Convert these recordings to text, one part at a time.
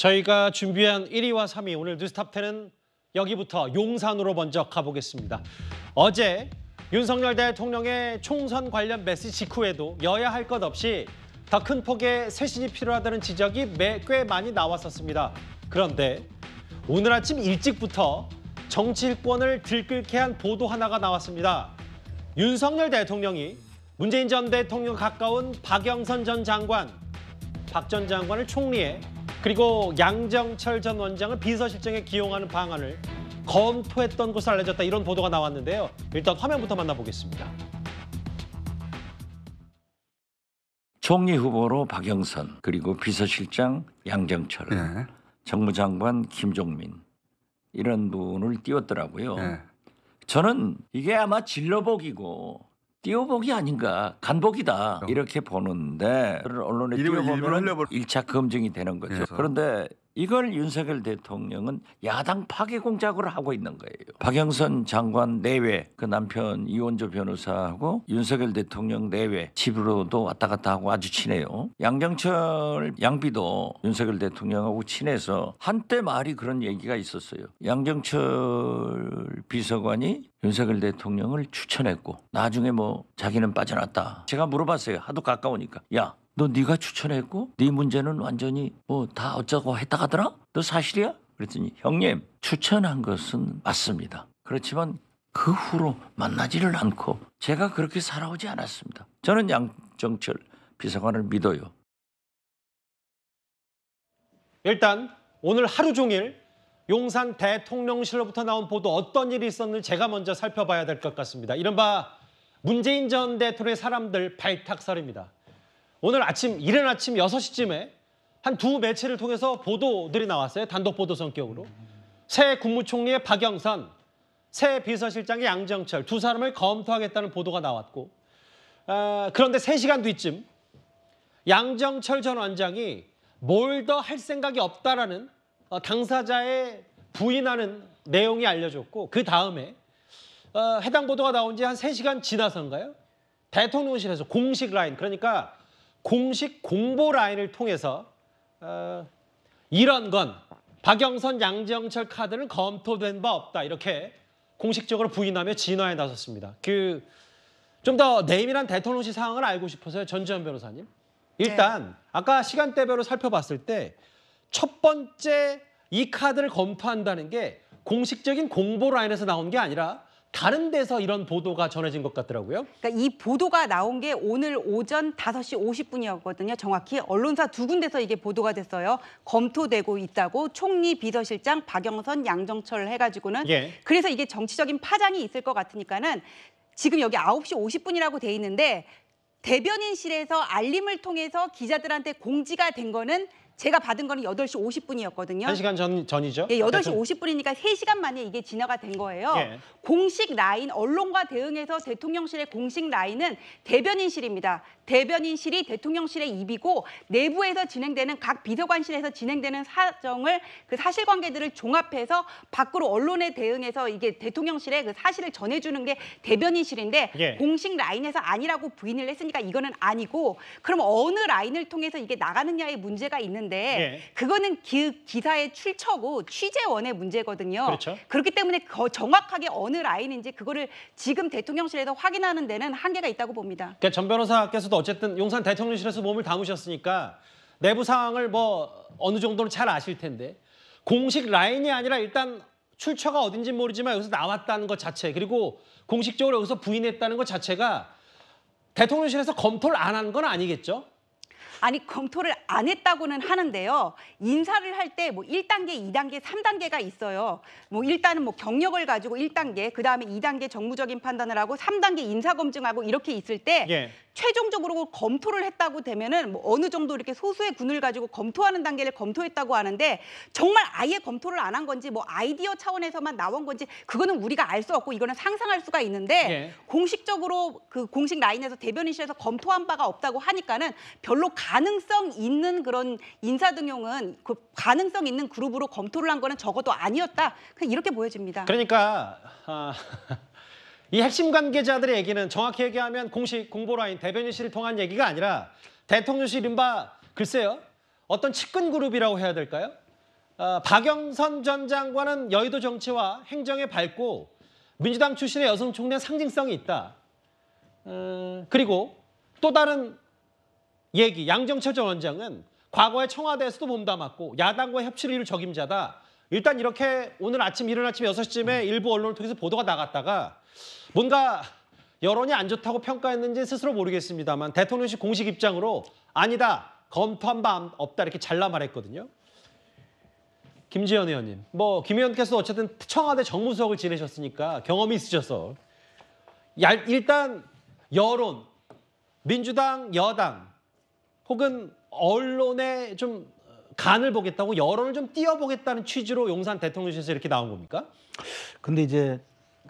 저희가 준비한 1위와 3위 오늘 뉴스탑 10은 여기부터 용산으로 먼저 가보겠습니다. 어제 윤석열 대통령의 총선 관련 메시지 직후에도 여야 할 것 없이 더 큰 폭의 쇄신이 필요하다는 지적이 꽤 많이 나왔었습니다. 그런데 오늘 아침 일찍부터 정치권을 들끓게 한 보도 하나가 나왔습니다. 윤석열 대통령이 문재인 전 대통령 가까운 박영선 전 장관, 박 전 장관을 총리에 그리고 양정철 전 원장을 비서실장에 기용하는 방안을 검토했던 것으로 알려졌다 이런 보도가 나왔는데요. 일단 화면부터 만나보겠습니다. 총리 후보로 박영선 그리고 비서실장 양정철 예. 정무장관 김종민 이런 분을 띄웠더라고요. 예. 저는 이게 아마 진로복이고 띄어보기 아닌가 간복이다 어. 이렇게 보는데 그런 언론의 띄어보면 일차 검증이 되는 거죠. 그래서. 그런데 이걸 윤석열 대통령은 야당 파괴 공작으로 하고 있는 거예요. 박영선 장관 내외 그 남편 이원조 변호사하고 윤석열 대통령 내외 집으로도 왔다 갔다 하고 아주 친해요. 양정철 양비도 윤석열 대통령하고 친해서 한때 말이 그런 얘기가 있었어요. 양정철 비서관이 윤석열 대통령을 추천했고 나중에 뭐 자기는 빠져났다. 제가 물어봤어요. 하도 가까우니까. 야, 너 네가 추천했고 네 문제는 완전히 뭐 다 어쩌고 했다 가더라? 너 사실이야? 그랬더니 형님 추천한 것은 맞습니다. 그렇지만 그 후로 만나지를 않고 제가 그렇게 살아오지 않았습니다. 저는 양정철 비서관을 믿어요. 일단 오늘 하루 종일 용산 대통령실로부터 나온 보도 어떤 일이 있었는지 제가 먼저 살펴봐야 될 것 같습니다. 이른바 문재인 전 대통령의 사람들 발탁설입니다. 오늘 아침, 이른 아침 6시쯤에 한 두 매체를 통해서 보도들이 나왔어요. 단독 보도 성격으로. 새 국무총리의 박영선, 새 비서실장의 양정철 두 사람을 검토하겠다는 보도가 나왔고 어, 그런데 3시간 뒤쯤 양정철 전 원장이 뭘 더 할 생각이 없다라는 어, 당사자의 부인하는 내용이 알려졌고 그 다음에 어, 해당 보도가 나온 지 한 3시간 지나선가요? 대통령실에서 공식 라인 그러니까 공식 공보 라인을 통해서 어, 이런 건 박영선, 양정철 카드는 검토된 바 없다 이렇게 공식적으로 부인하며 진화에 나섰습니다. 그 좀 더 내밀한 대통령시 상황을 알고 싶어서요, 전지현 변호사님. 일단 네. 아까 시간대별로 살펴봤을 때 첫 번째 이 카드를 검토한다는 게 공식적인 공보 라인에서 나온 게 아니라 다른 데서 이런 보도가 전해진 것 같더라고요. 그러니까 이 보도가 나온 게 오늘 오전 5시 50분이었거든요. 정확히 언론사 두 군데서 이게 보도가 됐어요. 검토되고 있다고 총리 비서실장 박영선 양정철 해가지고는 예. 그래서 이게 정치적인 파장이 있을 것 같으니까는 지금 여기 9시 50분이라고 돼 있는데 대변인실에서 알림을 통해서 기자들한테 공지가 된 거는 제가 받은 거는 8시 50분이었거든요. 1시간 전, 전이죠? 예, 8시 50분이니까 3시간 만에 이게 진화가 된 거예요. 예. 공식 라인, 언론과 대응해서 대통령실의 공식 라인은 대변인실입니다. 대변인실이 대통령실의 입이고 내부에서 진행되는 각 비서관실에서 진행되는 사정을 그 사실관계들을 종합해서 밖으로 언론에 대응해서 이게 대통령실에 그 사실을 전해주는 게 대변인실인데 예. 공식 라인에서 아니라고 부인을 했으니까 이거는 아니고 그럼 어느 라인을 통해서 이게 나가느냐의 문제가 있는데 예. 그거는 기, 기사의 출처고 취재원의 문제거든요. 그렇죠. 그렇기 때문에 정확하게 어느 라인인지 그거를 지금 대통령실에서 확인하는 데는 한계가 있다고 봅니다. 그러니까 전 변호사께서도 어쨌든 용산 대통령실에서 몸을 담으셨으니까 내부 상황을 뭐 어느 정도는 잘 아실 텐데 공식 라인이 아니라 일단 출처가 어딘지 모르지만 여기서 나왔다는 것 자체 그리고 공식적으로 여기서 부인했다는 것 자체가 대통령실에서 검토를 안 한 건 아니겠죠? 아니 검토를 안 했다고는 하는데요. 인사를 할 때 뭐 1단계, 2단계, 3단계가 있어요. 뭐 일단은 뭐 경력을 가지고 1단계, 그다음에 2단계 정무적인 판단을 하고 3단계 인사 검증하고 이렇게 있을 때 예. 최종적으로 검토를 했다고 되면은 뭐 어느 정도 이렇게 소수의 군을 가지고 검토하는 단계를 검토했다고 하는데 정말 아예 검토를 안 한 건지 뭐 아이디어 차원에서만 나온 건지 그거는 우리가 알 수 없고 이거는 상상할 수가 있는데 예. 공식적으로 그 공식 라인에서 대변인실에서 검토한 바가 없다고 하니까는 별로 가능성 있는 그런 인사 등용은 그 가능성 있는 그룹으로 검토를 한 거는 적어도 아니었다. 그냥 이렇게 보여집니다. 그러니까 아... 이 핵심 관계자들의 얘기는 정확히 얘기하면 공식 공보라인 대변인실을 통한 얘기가 아니라 대통령실 이른바 글쎄요. 어떤 측근 그룹이라고 해야 될까요? 어, 박영선 전 장관은 여의도 정치와 행정에 밝고 민주당 출신의 여성 총리의 상징성이 있다. 음, 그리고 또 다른 얘기 양정철 전 원장은 과거에 청와대에서도 몸담았고 야당과 협치를 이룰 적임자다. 일단 이렇게 오늘 아침 이른 아침 6시쯤에 일부 언론을 통해서 보도가 나갔다가 뭔가 여론이 안 좋다고 평가했는지 스스로 모르겠습니다만 대통령실 공식 입장으로 아니다 검토한 바 없다 이렇게 잘라 말했거든요. 김지현 의원님, 뭐 김 의원께서 어쨌든 청와대 정무수석을 지내셨으니까 경험이 있으셔서 일단 여론, 민주당 여당 혹은 언론의 좀 간을 보겠다고 여론을 좀 띄워보겠다는 취지로 용산 대통령실에서 이렇게 나온 겁니까? 근데 이제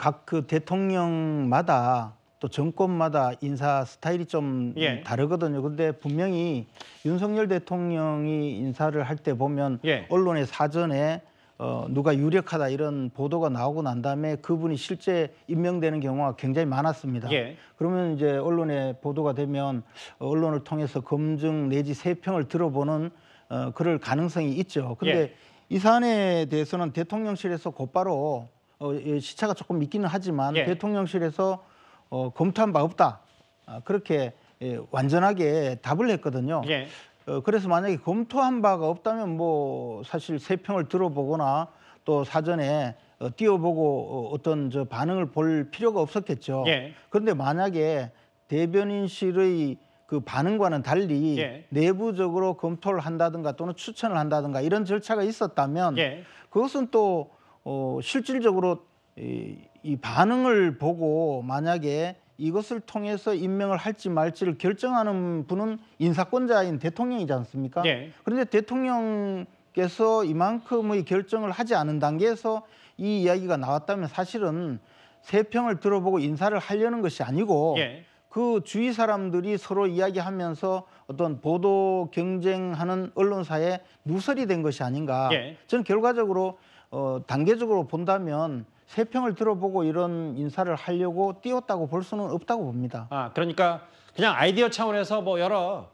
각그 대통령마다 또 정권마다 인사 스타일이 좀 예. 다르거든요. 근데 분명히 윤석열 대통령이 인사를 할 때 보면 예. 언론에 사전에 어, 누가 유력하다 이런 보도가 나오고 난 다음에 그분이 실제 임명되는 경우가 굉장히 많았습니다. 예. 그러면 이제 언론에 보도가 되면 언론을 통해서 검증 내지 세평을 들어보는 어, 그럴 가능성이 있죠. 근데 예. 이 사안에 대해서는 대통령실에서 곧바로 어, 예, 시차가 조금 있기는 하지만 예. 대통령실에서 어, 검토한 바 없다 아, 그렇게 예, 완전하게 답을 했거든요. 예. 어, 그래서 만약에 검토한 바가 없다면 뭐 사실 세평을 들어보거나 또 사전에 어, 띄워보고 어, 떤저 반응을 볼 필요가 없었겠죠. 예. 그런데 만약에 대변인실의 그 반응과는 달리 예. 내부적으로 검토를 한다든가 또는 추천을 한다든가 이런 절차가 있었다면 예. 그것은 또 어, 실질적으로 이, 이 반응을 보고 만약에 이것을 통해서 임명을 할지 말지를 결정하는 분은 인사권자인 대통령이지 않습니까? 네. 그런데 대통령께서 이만큼의 결정을 하지 않은 단계에서 이 이야기가 나왔다면 사실은 세 평을 들어보고 인사를 하려는 것이 아니고 예. 그 주위 사람들이 서로 이야기하면서 어떤 보도 경쟁하는 언론사에 누설이 된 것이 아닌가. 예. 저는 결과적으로 어, 단계적으로 본다면 세 평을 들어보고 이런 인사를 하려고 띄웠다고 볼 수는 없다고 봅니다. 아 그러니까 그냥 아이디어 차원에서 뭐 여러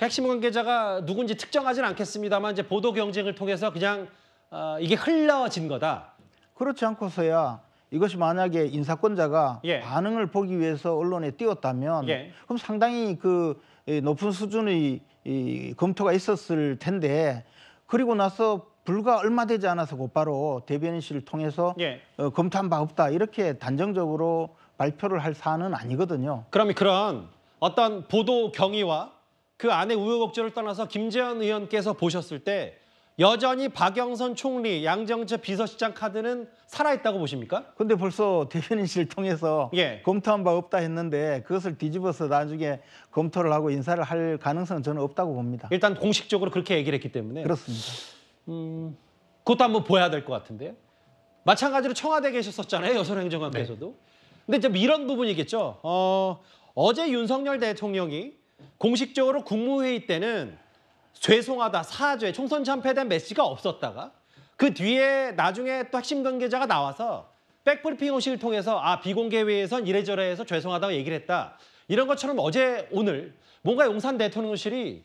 핵심 관계자가 누군지 특정하진 않겠습니다만 이제 보도 경쟁을 통해서 그냥 어, 이게 흘러진 거다. 그렇지 않고서야 이것이 만약에 인사권자가 예. 반응을 보기 위해서 언론에 띄웠다면 예. 그럼 상당히 그 높은 수준의 이 검토가 있었을 텐데 그리고 나서 불과 얼마 되지 않아서 곧바로 대변인실을 통해서 예. 어, 검토한 바 없다 이렇게 단정적으로 발표를 할 사안은 아니거든요. 그러면 그런 어떤 보도 경위와 그 안에 우여곡절을 떠나서 김재현 의원께서 보셨을 때 여전히 박영선 총리, 양정재 비서실장 카드는 살아있다고 보십니까? 근데 벌써 대변인실 을 통해서 예. 검토한 바 없다 했는데 그것을 뒤집어서 나중에 검토를 하고 인사를 할 가능성은 저는 없다고 봅니다. 일단 공식적으로 그렇게 얘기를 했기 때문에. 그렇습니다. 음, 그것도 한번 보야 아될것 같은데요. 마찬가지로 청와대 에 계셨었잖아요. 여선 행정관께서도. 네. 근데 이제 이런 부분이겠죠. 어, 어제 윤석열 대통령이 공식적으로 국무회의 때는 죄송하다, 사죄, 총선 참패된 메시지가 없었다가 그 뒤에 나중에 또 핵심 관계자가 나와서 백브리핑 형식을 통해서 아 비공개 회의에선 이래저래 해서 죄송하다고 얘기를 했다. 이런 것처럼 어제 오늘 뭔가 용산 대통령실이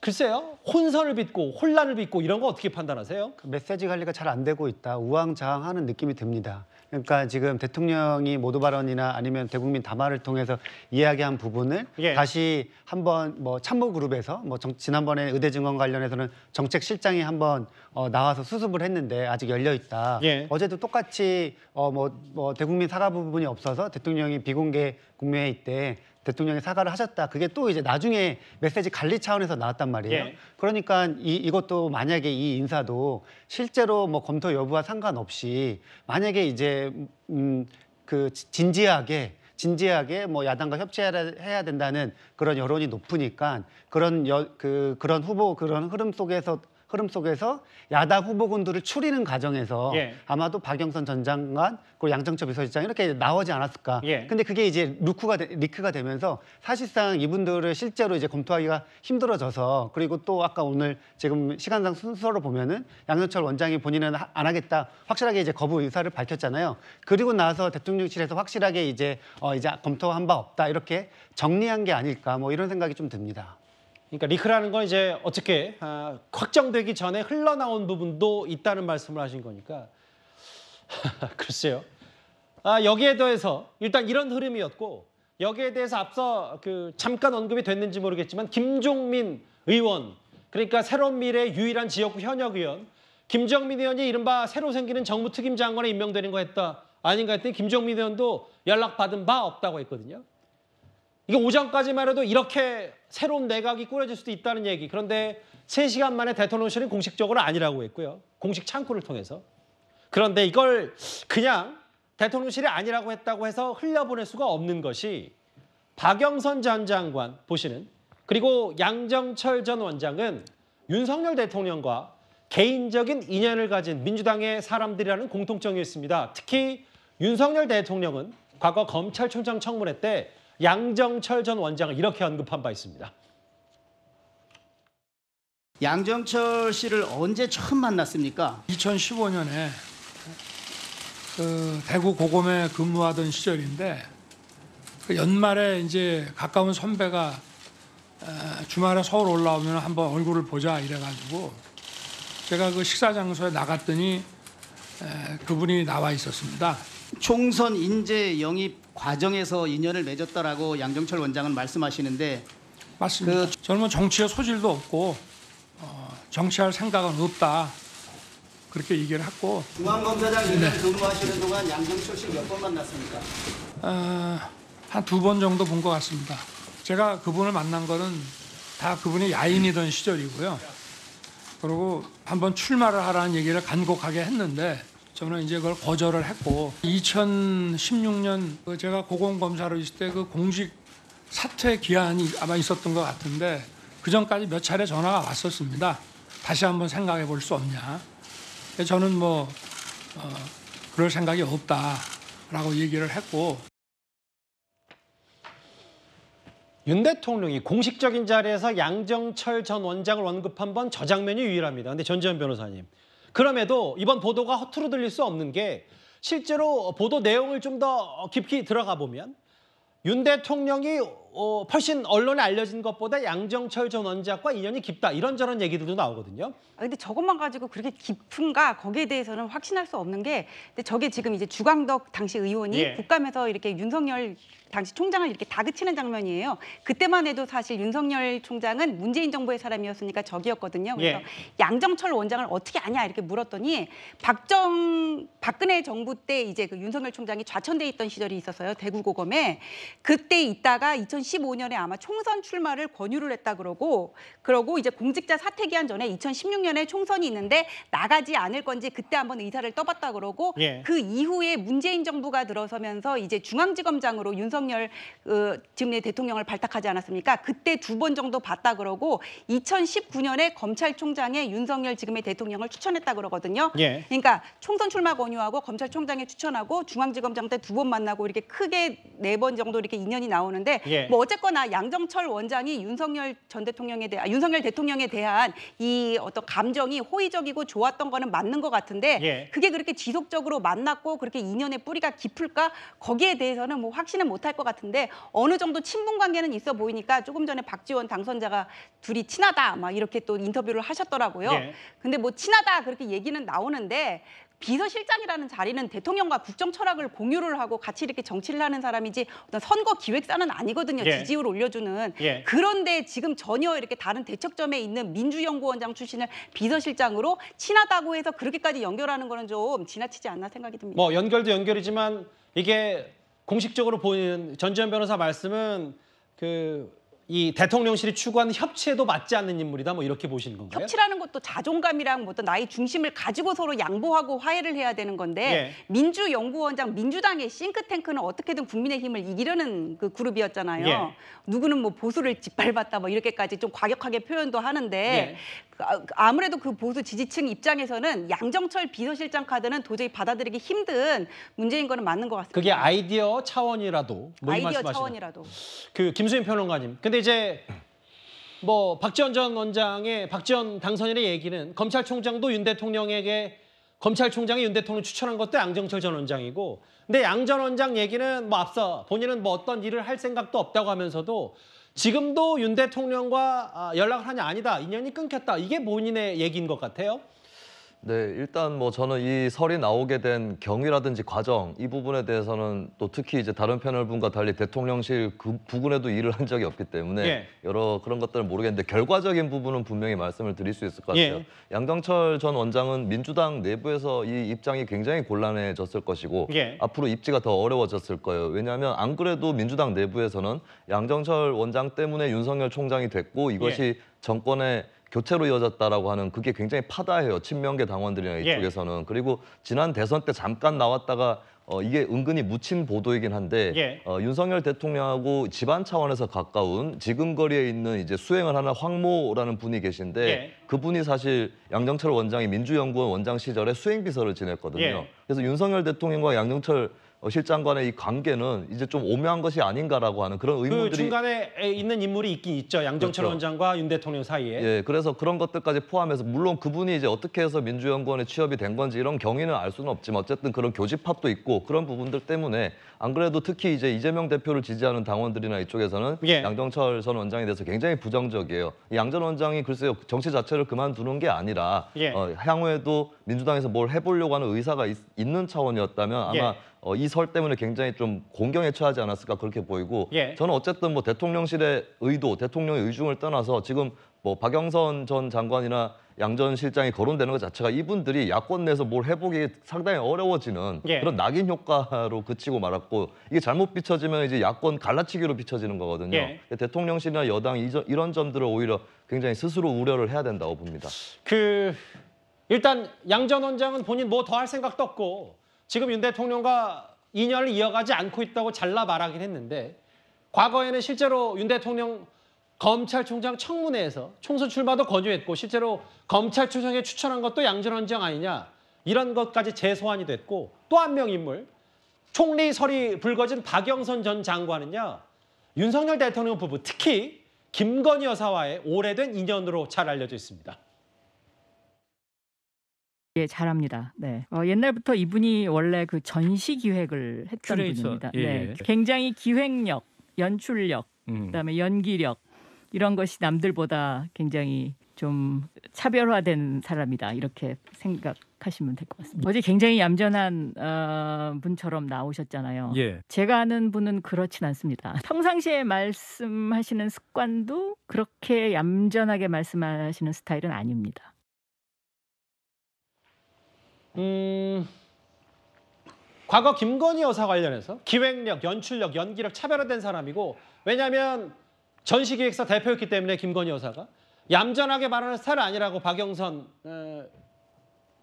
글쎄요. 혼선을 빚고 혼란을 빚고 이런 거 어떻게 판단하세요? 그 메시지 관리가 잘 안 되고 있다. 우왕좌왕하는 느낌이 듭니다. 그러니까 지금 대통령이 모두 발언이나 아니면 대국민 담화를 통해서 이야기한 부분을 예. 다시 한번 뭐 참모 그룹에서 뭐 정, 지난번에 의대 증언 관련해서는 정책 실장이 한번 어, 나와서 수습을 했는데 아직 열려 있다. 예. 어제도 똑같이 어 뭐 뭐 대국민 사과 부분이 없어서 대통령이 비공개 국무회의 때 대통령이 사과를 하셨다. 그게 또 이제 나중에 메시지 관리 차원에서 나왔단 말이에요. 예. 그러니까 이, 이것도 만약에 이 인사도 실제로 뭐 검토 여부와 상관없이 만약에 이제 음, 그 진지하게 진지하게 뭐 야당과 협치해야 된다는 그런 여론이 높으니까 그런 여, 그 그런 후보 그런 흐름 속에서 흐름 속에서 야당 후보군들을 추리는 과정에서 예. 아마도 박영선 전 장관 그리고 양정철 비서실장 이렇게 나오지 않았을까. 예. 근데 그게 이제 루크가 리크가 되면서 사실상 이분들을 실제로 이제 검토하기가 힘들어져서 그리고 또 아까 오늘 지금 시간상 순서로 보면은 양정철 원장이 본인은 안 하겠다 확실하게 이제 거부 의사를 밝혔잖아요. 그리고 나서 대통령실에서 확실하게 이제 어 이제 검토한 바 없다 이렇게 정리한 게 아닐까 뭐 이런 생각이 좀 듭니다. 그러니까 리크라는 건 이제 어떻게 아, 확정되기 전에 흘러나온 부분도 있다는 말씀을 하신 거니까 글쎄요. 아, 여기에 더해서 일단 이런 흐름이었고 여기에 대해서 앞서 그 잠깐 언급이 됐는지 모르겠지만 김종민 의원 그러니까 새로운 미래 유일한 지역구 현역 의원 김정민 의원이 이른바 새로 생기는 정부 특임 장관에 임명되는 거 했다 아닌가 했더니 김정민 의원도 연락받은 바 없다고 했거든요. 이게 오전까지만 해도 이렇게 새로운 내각이 꾸려질 수도 있다는 얘기. 그런데 3시간 만에 대통노션은 공식적으로 아니라고 했고요. 공식 창구를 통해서. 그런데 이걸 그냥 대통령실이 아니라고 했다고 해서 흘려보낼 수가 없는 것이 박영선 전 장관 보시는 그리고 양정철 전 원장은 윤석열 대통령과 개인적인 인연을 가진 민주당의 사람들이라는 공통점이 있습니다. 특히 윤석열 대통령은 과거 검찰총장 청문회 때 양정철 전 원장을 이렇게 언급한 바 있습니다. 양정철 씨를 언제 처음 만났습니까? 2015년에 그 대구 고검에 근무하던 시절인데 그 연말에 이제 가까운 선배가 주말에 서울 올라오면 한번 얼굴을 보자 이래가지고 제가 그 식사 장소에 나갔더니 그분이 나와 있었습니다. 총선 인재 영입 과정에서 인연을 맺었다라고 양정철 원장은 말씀하시는데 맞습니다. 그 젊은 뭐 정치의 소질도 없고 어, 정치할 생각은 없다. 그렇게 얘기를 했고 중앙검사장 일을 네. 근무하시는 동안 양정철 씨 몇 번 만났습니까? 어, 한두 번 정도 본 것 같습니다. 제가 그분을 만난 거는 다 그분이 야인이던 시절이고요. 그리고 한번 출마를 하라는 얘기를 간곡하게 했는데 저는 이제 그걸 거절을 했고 2016년 그 제가 고공검사로 있을 때 그 공직 사퇴 기한이 아마 있었던 것 같은데 그 전까지 몇 차례 전화가 왔었습니다. 다시 한번 생각해 볼 수 없냐. 저는 뭐 어, 그럴 생각이 없다라고 얘기를 했고 윤 대통령이 공식적인 자리에서 양정철 전 원장을 언급한 번 저 장면이 유일합니다. 근데 전지현 변호사님 그럼에도 이번 보도가 허투루 들릴 수 없는 게 실제로 보도 내용을 좀 더 깊이 들어가 보면 윤 대통령이 어, 훨씬 언론에 알려진 것보다 양정철 전 원작과 인연이 깊다 이런저런 얘기들도 나오거든요. 아, 근데 저것만 가지고 그렇게 깊은가 거기에 대해서는 확신할 수 없는 게 근데 저게 지금 이제 주광덕 당시 의원이 예. 국감에서 이렇게 윤석열 당시 총장을 이렇게 다그치는 장면이에요. 그때만 해도 사실 윤석열 총장은 문재인 정부의 사람이었으니까 적이었거든요. 그래서 예. 양정철 원장을 어떻게 아냐 이렇게 물었더니 박정 박근혜 정부 때 이제 그 윤석열 총장이 좌천돼 있던 시절이 있었어요. 대구고검에 그때 있다가 2015년에 아마 총선 출마를 권유를 했다 그러고 그러고 이제 공직자 사퇴기한 전에 2016년에 총선이 있는데 나가지 않을 건지 그때 한번 의사를 떠봤다 그러고 예. 그 이후에 문재인 정부가 들어서면서 이제 중앙지검장으로 윤석 윤석열 그, 지금의 대통령을 발탁하지 않았습니까? 그때 두 번 정도 봤다 그러고 2019년에 검찰총장에 윤석열 지금의 대통령을 추천했다 그러거든요. 예. 그러니까 총선 출마 권유하고 검찰총장에 추천하고 중앙지검장 때 두 번 만나고 이렇게 크게 네 번 정도 이렇게 인연이 나오는데 예. 뭐 어쨌거나 양정철 원장이 윤석열 전 대통령에 대한 아, 윤석열 대통령에 대한 이 어떤 감정이 호의적이고 좋았던 거는 맞는 것 같은데 예. 그게 그렇게 지속적으로 만났고 그렇게 인연의 뿌리가 깊을까 거기에 대해서는 뭐 확신은 못하. 못할 것 같은데 어느 정도 친분 관계는 있어 보이니까 조금 전에 박지원 당선자가 둘이 친하다 막 이렇게 또 인터뷰를 하셨더라고요. 네. 근데 뭐 친하다 그렇게 얘기는 나오는데 비서실장이라는 자리는 대통령과 국정 철학을 공유를 하고 같이 이렇게 정치를 하는 사람이지 어떤 선거 기획사는 아니거든요. 예. 지지율 올려주는. 예. 그런데 지금 전혀 이렇게 다른 대척점에 있는 민주연구원장 출신을 비서실장으로 친하다고 해서 그렇게까지 연결하는 거는 좀 지나치지 않나 생각이 듭니다. 뭐 연결도 연결이지만 이게 공식적으로 보이는 전지현 변호사 말씀은 그 이 대통령실이 추구하는 협치에도 맞지 않는 인물이다 뭐 이렇게 보시는 건가요? 협치라는 것도 자존감이랑 뭐 어떤 나의 중심을 가지고 서로 양보하고 화해를 해야 되는 건데 예. 민주연구원장 민주당의 싱크탱크는 어떻게든 국민의힘을 이기려는 그 그룹이었잖아요. 예. 누구는 뭐 보수를 짓밟았다 뭐 이렇게까지 좀 과격하게 표현도 하는데 예. 아, 아무래도 그 보수 지지층 입장에서는 양정철 비서실장 카드는 도저히 받아들이기 힘든 문제인 거는 맞는 것 같습니다. 그게 아이디어 차원이라도 뭐 아이디어 차원이라도 그 김수인 평론가님. 근데 이제 뭐 박지원 전 원장의 박지원 당선인의 얘기는 검찰총장도 윤 대통령에게 검찰총장이 윤 대통령 추천한 것도 양정철 전 원장이고 근데 양 전 원장 얘기는 뭐 앞서 본인은 뭐 어떤 일을 할 생각도 없다고 하면서도 지금도 윤 대통령과 아, 연락을 하냐 아니다 인연이 끊겼다 이게 본인의 얘기인 것 같아요. 네, 일단 뭐 저는 이 설이 나오게 된 경위라든지 과정 이 부분에 대해서는 또 특히 이제 다른 패널 분과 달리 대통령실 그 부근에도 일을 한 적이 없기 때문에 예. 여러 그런 것들을 모르겠는데 결과적인 부분은 분명히 말씀을 드릴 수 있을 것 예. 같아요. 예. 양정철 전 원장은 민주당 내부에서 이 입장이 굉장히 곤란해졌을 것이고 예. 앞으로 입지가 더 어려워졌을 거예요. 왜냐하면 안 그래도 민주당 내부에서는 양정철 원장 때문에 윤석열 총장이 됐고 이것이 예. 정권의 교체로 이어졌다라고 하는 그게 굉장히 파다해요. 친명계 당원들이나 예. 이쪽에서는. 예. 그리고 지난 대선 때 잠깐 나왔다가 어, 이게 은근히 묻힌 보도이긴 한데 예. 어, 윤석열 대통령하고 집안 차원에서 가까운 지금 거리에 있는 이제 수행을 하는 황모라는 분이 계신데 예. 그분이 사실 양정철 원장이 민주연구원 원장 시절에 수행비서를 지냈거든요. 예. 그래서 윤석열 대통령과 양정철 어, 실장간의 이 관계는 이제 좀 오묘한 것이 아닌가라고 하는 그런 그 의문들이 그 중간에 있는 인물이 있긴 있죠. 양정철 그렇죠. 원장과 윤 대통령 사이에. 예, 그래서 그런 것들까지 포함해서 물론 그분이 이제 어떻게 해서 민주연구원에 취업이 된 건지 이런 경위는 알 수는 없지만 어쨌든 그런 교집합도 있고 그런 부분들 때문에 안 그래도 특히 이제 이재명 대표를 지지하는 당원들이나 이쪽에서는 예. 양정철 전 원장에 대해서 굉장히 부정적이에요. 양 전 원장이 글쎄요 정치 자체를 그만두는 게 아니라 예. 어, 향후에도 민주당에서 뭘 해보려고 하는 의사가 있, 는 차원이었다면 아마 예. 어, 이설 때문에 굉장히 좀 공경에 처하지 않았을까 그렇게 보이고 예. 저는 어쨌든 뭐 대통령실의 의도, 대통령의 의중을 떠나서 지금 뭐 박영선 전 장관이나 양전 실장이 거론되는 것 자체가 이분들이 야권 내에서 뭘 해보기 상당히 어려워지는 예. 그런 낙인 효과로 그치고 말았고 이게 잘못 비춰지면 이제 야권 갈라치기로 비춰지는 거거든요. 예. 대통령실이나 여당 이런 점들을 오히려 굉장히 스스로 우려를 해야 된다고 봅니다. 그 일단 양 전 원장은 본인 뭐 더 할 생각도 없고 지금 윤 대통령과 인연을 이어가지 않고 있다고 잘라 말하긴 했는데 과거에는 실제로 윤 대통령 검찰총장 청문회에서 총선 출마도 권유했고 실제로 검찰총장에 추천한 것도 양전원장 아니냐 이런 것까지 재소환이 됐고 또 한 명 인물 총리설이 불거진 박영선 전 장관은요 윤석열 대통령 부부 특히 김건희 여사와의 오래된 인연으로 잘 알려져 있습니다. 예, 잘합니다. 네. 어, 옛날부터 이분이 원래 그 전시 기획을 했던 그래서, 분입니다. 예, 네. 예. 굉장히 기획력, 연출력, 음. 그다음에 연기력 이런 것이 남들보다 굉장히 좀 차별화된 사람이다 이렇게 생각하시면 될 것 같습니다. 어제 굉장히 얌전한 어, 분처럼 나오셨잖아요. 예. 제가 아는 분은 그렇진 않습니다. 평상시에 말씀하시는 습관도 그렇게 얌전하게 말씀하시는 스타일은 아닙니다. 음, 과거 김건희 여사 관련해서 기획력, 연출력, 연기력 차별화된 사람이고 왜냐하면 전시기획사 대표였기 때문에 김건희 여사가 얌전하게 말하는 스타일 아니라고 박영선 어,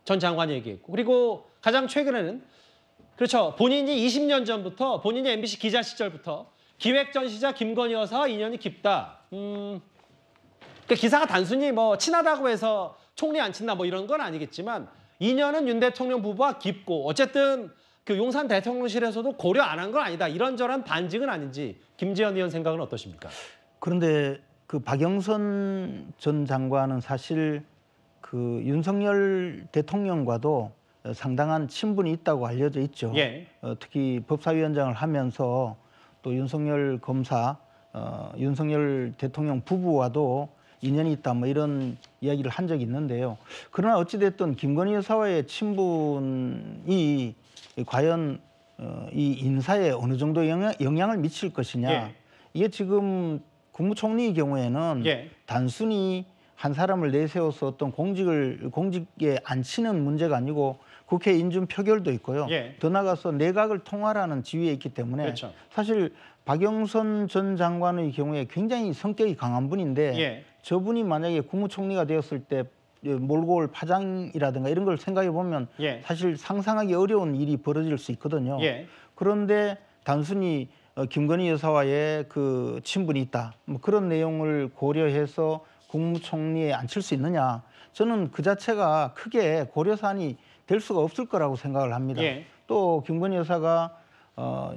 전 장관이 얘기했고 그리고 가장 최근에는 그렇죠 본인이 20년 전부터 본인이 MBC 기자 시절부터 기획 전시자 김건희 여사와 인연이 깊다. 음, 그 기사가 단순히 뭐 친하다고 해서 총리 안 친다 뭐 이런 건 아니겠지만 인연은 윤 대통령 부부와 깊고 어쨌든 그 용산 대통령실에서도 고려 안 한 건 아니다. 이런저런 반증은 아닌지 김재현 의원 생각은 어떠십니까? 그런데 그 박영선 전 장관은 사실 그 윤석열 대통령과도 상당한 친분이 있다고 알려져 있죠. 예. 어, 특히 법사위원장을 하면서 또 윤석열 검사, 어, 윤석열 대통령 부부와도 인연이 있다 뭐 이런 이야기를 한 적이 있는데요. 그러나 어찌됐든 김건희 여사와의 친분이 과연 어, 이 인사에 어느 정도 영향, 을 미칠 것이냐 예. 이게 지금 국무총리의 경우에는 예. 단순히 한 사람을 내세워서 어떤 공직을 공직에 앉히는 문제가 아니고 국회 인준 표결도 있고요. 예. 더 나가서 내각을 통화라는 지위에 있기 때문에 그렇죠. 사실 박영선 전 장관의 경우에 굉장히 성격이 강한 분인데 예. 저분이 만약에 국무총리가 되었을 때 예, 몰고 올 파장이라든가 이런 걸 생각해 보면 예. 사실 상상하기 어려운 일이 벌어질 수 있거든요. 예. 그런데 단순히 어, 김건희 여사와의 그 친분이 있다. 뭐 그런 내용을 고려해서 국무총리에 앉힐 수 있느냐. 저는 그 자체가 크게 고려산이될 수가 없을 거라고 생각을 합니다. 예. 또 김건희 여사가 어,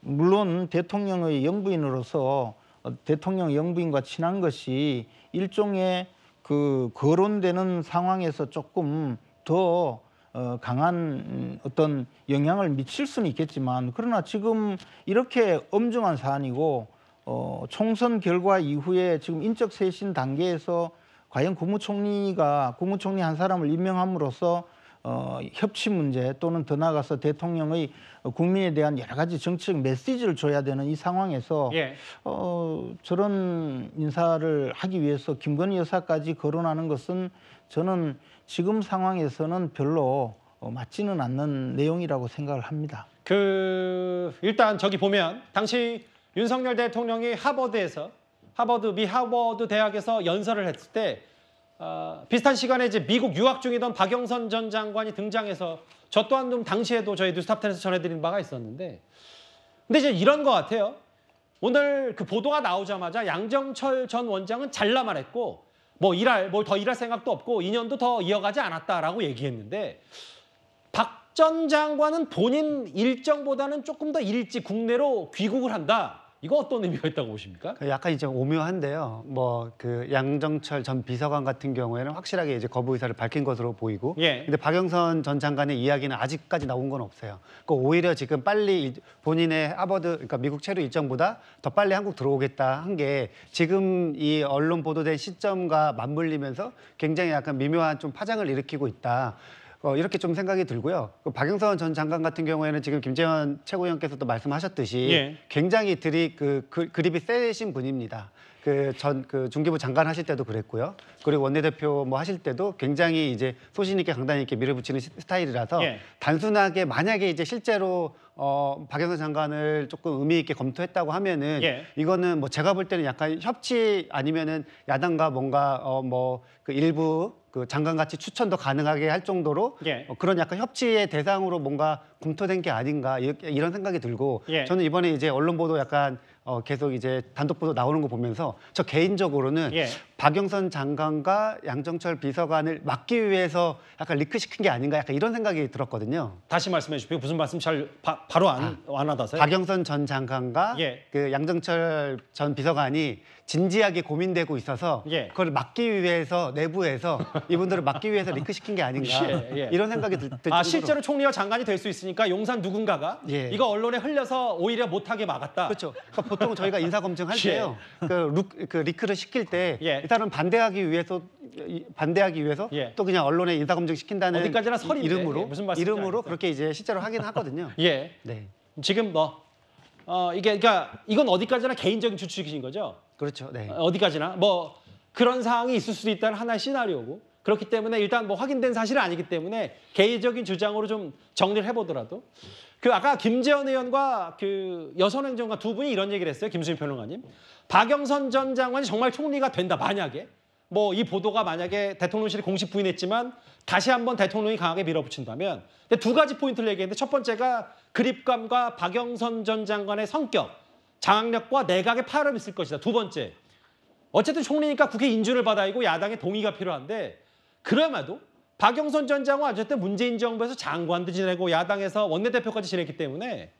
물론 대통령의 영부인으로서 어, 대통령 영부인과 친한 것이 일종의 그 거론되는 상황에서 조금 더 어, 강한 음, 어떤 영향을 미칠 수는 있겠지만 그러나 지금 이렇게 엄중한 사안이고 어, 총선 결과 이후에 지금 인적 쇄신 단계에서 과연 국무총리가 국무총리 한 사람을 임명함으로써 어, 협치 문제 또는 더 나아가서 대통령의 국민에 대한 여러 가지 정책 메시지를 줘야 되는 이 상황에서 예. 어, 저런 인사를 하기 위해서 김건희 여사까지 거론하는 것은 저는 지금 상황에서는 별로 어, 맞지는 않는 내용이라고 생각을 합니다. 그 일단 저기 보면 당시 윤석열 대통령이 하버드에서 하버드 미 하버드 대학에서 연설을 했을 때 어, 비슷한 시간에 이제 미국 유학 중이던 박영선 전 장관이 등장해서 저 또한 좀 당시에도 저희 뉴스탑텐에서 전해드린 바가 있었는데 근데 이제 이런 것 같아요. 오늘 그 보도가 나오자마자 양정철 전 원장은 잘라 말했고 뭐 일할 뭘더 일할 생각도 없고 2년도 더 이어가지 않았다라고 얘기했는데 박 전 장관은 본인 일정보다는 조금 더 일찍 국내로 귀국을 한다. 이거 어떤 의미가 있다고 보십니까? 그 약간 이제 오묘한데요. 뭐 그 양정철 전 비서관 같은 경우에는 확실하게 이제 거부 의사를 밝힌 것으로 보이고, 예. 근데 박영선 전 장관의 이야기는 아직까지 나온 건 없어요. 그 오히려 지금 빨리 본인의 하버드, 그러니까 미국 체류 일정보다 더 빨리 한국 들어오겠다 한 게 지금 이 언론 보도된 시점과 맞물리면서 굉장히 약간 미묘한 좀 파장을 일으키고 있다. 어, 이렇게 좀 생각이 들고요. 그 박영선 전 장관 같은 경우에는 지금 김재현 최고위원께서도 말씀하셨듯이 예. 굉장히 들이 그, 그 그립이 세신 분입니다. 그 전그 그 중기부 장관 하실 때도 그랬고요. 그리고 원내대표 뭐 하실 때도 굉장히 이제 소신 있게 강단 있게 밀어붙이는 스타일이라서 예. 단순하게 만약에 이제 실제로 어, 박영선 장관을 조금 의미 있게 검토했다고 하면은 예. 이거는 뭐 제가 볼 때는 약간 협치 아니면은 야당과 뭔가 어, 뭐그 일부 그 장관 같이 추천도 가능하게 할 정도로 예. 어, 그런 약간 협치의 대상으로 뭔가 검토된 게 아닌가 이- 이런 생각이 들고 예. 저는 이번에 이제 언론 보도 약간 어, 계속 이제 단독 보도 나오는 거 보면서 저 개인적으로는 예. 박영선 장관과 양정철 비서관을 막기 위해서 약간 리크시킨 게 아닌가 약간 이런 생각이 들었거든요. 다시 말씀해 주십시오. 무슨 말씀 잘 바, 바로 안, 아, 안 하다서요? 박영선 전 장관과 예. 그 양정철 전 비서관이 진지하게 고민되고 있어서 예. 그걸 막기 위해서 내부에서 이분들을 막기 위해서 리크시킨 게 아닌가 예, 예. 이런 생각이 들, 들 아, 정도로. 실제로 총리와 장관이 될 수 있으니까 용산 누군가가 예. 이거 언론에 흘려서 오히려 못하게 막았다. 그렇죠. 그러니까 보통 저희가 인사검증할 예. 때요. 그, 루, 그 리크를 시킬 때 예. 일단은 반대하기 위해서 반대하기 위해서 또 그냥 언론에 인사검증 시킨다는 어디까지나 설이 이름으로 무슨 이름으로 그렇게 이제 실제로 하긴 하거든요. 예. 네. 지금 뭐 어, 이게 그러니까 이건 어디까지나 개인적인 추측이신 거죠? 그렇죠. 네. 어, 어디까지나 뭐 그런 사항이 있을 수도 있다는 하나의 시나리오고 그렇기 때문에 일단 뭐 확인된 사실은 아니기 때문에 개인적인 주장으로 좀 정리를 해보더라도 그 아까 김재현 의원과 그 여선행정관 두 분이 이런 얘기를 했어요. 김수인 평론가님. 박영선 전 장관이 정말 총리가 된다 만약에 뭐이 보도가 만약에 대통령실이 공식 부인했지만 다시 한번 대통령이 강하게 밀어붙인다면 근데 두 가지 포인트를 얘기했는데 첫 번째가 그립감과 박영선 전 장관의 성격, 장악력과 내각의 파열음이 있을 것이다. 두 번째, 어쨌든 총리니까 국회 인준을 받아 있고 야당의 동의가 필요한데 그럼에도 박영선 전 장관 어쨌든 문재인 정부에서 장관도 지내고 야당에서 원내대표까지 지냈기 때문에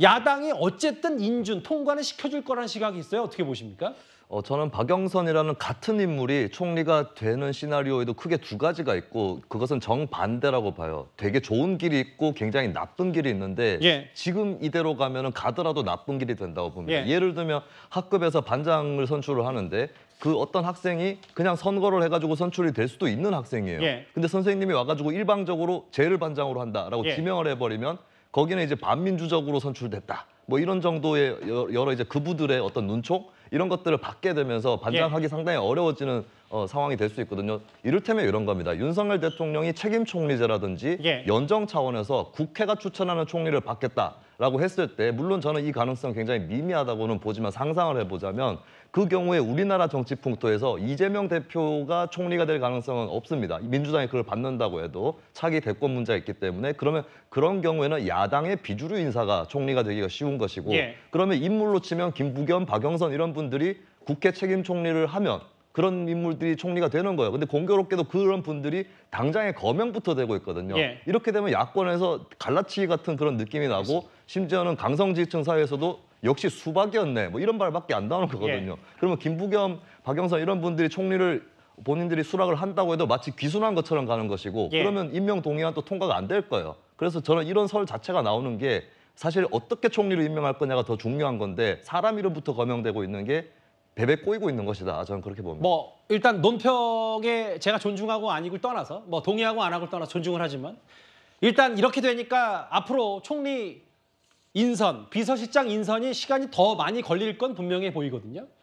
야당이 어쨌든 인준 통과는 시켜줄 거라는 시각이 있어요. 어떻게 보십니까? 어, 저는 박영선이라는 같은 인물이 총리가 되는 시나리오에도 크게 두 가지가 있고 그것은 정반대라고 봐요. 되게 좋은 길이 있고 굉장히 나쁜 길이 있는데 예. 지금 이대로 가면 은 가더라도 나쁜 길이 된다고 봅니다. 예. 를 들면 학급에서 반장을 선출을 하는데 그 어떤 학생이 그냥 선거를 해가지고 선출이 될 수도 있는 학생이에요. 예. 근데 선생님이 와가지고 일방적으로 쟤를 반장으로 한다라고 예. 지명을 해버리면 거기는 이제 반민주적으로 선출됐다. 뭐 이런 정도의 여러 이제 그부들의 어떤 눈총 이런 것들을 받게 되면서 반장하기 예. 상당히 어려워지는 어, 상황이 될 수 있거든요. 이를테면 이런 겁니다. 윤석열 대통령이 책임 총리제라든지 예. 연정 차원에서 국회가 추천하는 총리를 받겠다라고 했을 때 물론 저는 이 가능성 굉장히 미미하다고는 보지만 상상을 해보자면 그 경우에 우리나라 정치 풍토에서 이재명 대표가 총리가 될 가능성은 없습니다. 민주당이 그걸 받는다고 해도 차기 대권 문제가 있기 때문에 그러면 그런 경우에는 야당의 비주류 인사가 총리가 되기가 쉬운 것이고 예. 그러면 인물로 치면 김부겸, 박영선 이런 분들이 국회 책임 총리를 하면 그런 인물들이 총리가 되는 거예요. 근데 공교롭게도 그런 분들이 당장에 거명부터 되고 있거든요. 예. 이렇게 되면 야권에서 갈라치기 같은 그런 느낌이 나고 심지어는 강성지층 사회에서도 역시 수박이었네 뭐 이런 말밖에 안 나오는 거거든요. 예. 그러면 김부겸, 박영선 이런 분들이 총리를 본인들이 수락을 한다고 해도 마치 귀순한 것처럼 가는 것이고 예. 그러면 임명 동의안 또 통과가 안 될 거예요. 그래서 저는 이런 설 자체가 나오는 게 사실 어떻게 총리를 임명할 거냐가 더 중요한 건데 사람 이름부터 거명되고 있는 게 베베 꼬이고 있는 것이다. 저는 그렇게 봅니다. 뭐 일단 논평에 제가 존중하고 아니고 떠나서 뭐 동의하고 안하고 떠나서 존중을 하지만 일단 이렇게 되니까 앞으로 총리 인선, 비서실장 인선이 시간이 더 많이 걸릴 건 분명해 보이거든요.